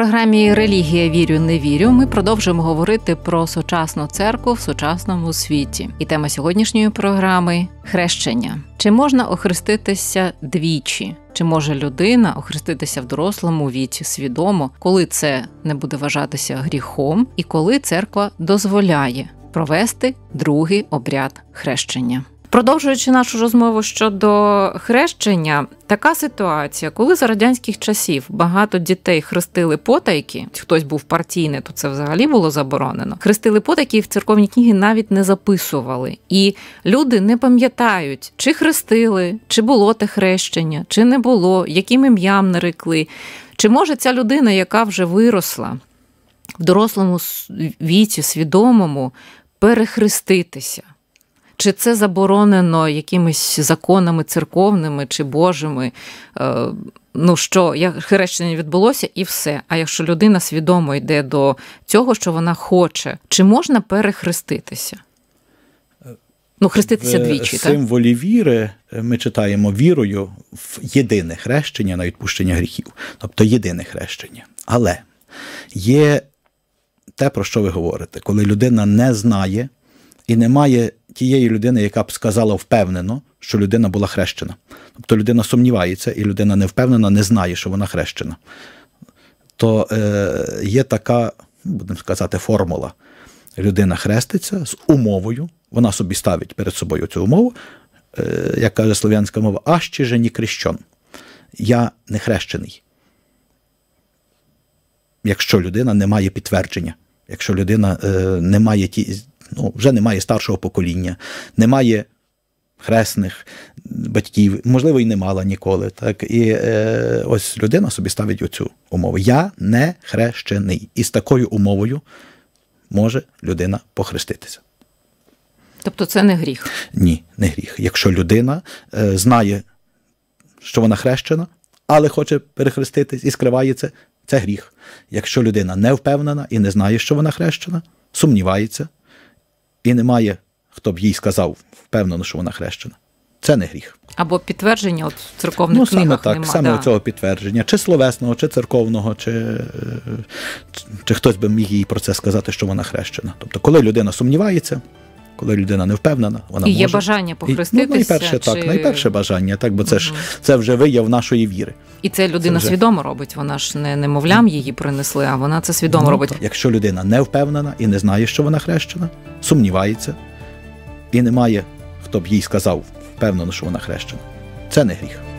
програмі Релігія вірю, не вірю. Ми продовжуємо говорити про сучасну церкву в сучасному світі. І тема сьогоднішньої програми хрещення. Чи можна охреститися двічі? Чи може людина охреститися в дорослому віці свідомо, коли це не буде вважатися гріхом, і коли церква дозволяє провести другий обряд хрещення? Продовжуючи нашу розмову щодо хрещення, така ситуація, коли за радянських часів багато дітей хрестили потайки, хтось був партійний, то це взагалі було заборонено. Хрестили потайки і в церковні книги навіть не записували. І люди не пам'ятають, чи хрестили, чи було те хрещення, чи не було, яким ім'ям нарекли. Чи може ця людина, яка вже виросла в дорослому віці, свідомому перехреститися? Чи це заборонено якимись законами церковними чи божими? Е, ну що, як хрещення відбулося, і все. А якщо людина свідомо йде до цього, що вона хоче, чи можна перехреститися? Ну, хреститися в двічі. В символі так? віри е, ми читаємо вірою в єдине хрещення на відпущення гріхів, тобто єдине хрещення. Але є те, про що ви говорите, коли людина не знає і не має тієї людини, яка б сказала впевнено, що людина була хрещена. Тобто людина сумнівається, і людина не впевнена, не знає, що вона хрещена. То е, є така, будемо сказати, формула. Людина хреститься з умовою, вона собі ставить перед собою цю умову, е, як каже слов'янська мова, А аще ж не крещен. Я не хрещений. Якщо людина не має підтвердження, якщо людина е, не має ті, ну, вже немає старшого покоління, немає хресних батьків, можливо, і не мала ніколи. Так? І е, ось людина собі ставить оцю умову. Я не хрещений. І з такою умовою може людина похреститися. Тобто це не гріх? Ні, не гріх. Якщо людина е, знає, що вона хрещена, але хоче перехреститись і скривається, це гріх. Якщо людина не впевнена і не знає, що вона хрещена, сумнівається, і немає, хто б їй сказав, впевнено, що вона хрещена. Це не гріх. Або підтвердження от в церковних ну, саме книгах так, нема, саме да. цього підтвердження, чи словесного, чи церковного, чи чи, чи хтось би міг їй про це сказати, що вона хрещена. Тобто, коли людина сумнівається коли людина не впевнена, вона і може... є бажання похреститися. І, ну, найперше чи... так, найперше бажання, так бо це угу. ж це вже вияв нашої віри, і це людина це вже... свідомо робить. Вона ж не немовлям ну. її принесли, а вона це свідомо ну, робить. Якщо людина не впевнена і не знає, що вона хрещена, сумнівається і немає, хто б їй сказав впевнено, що вона хрещена. Це не гріх.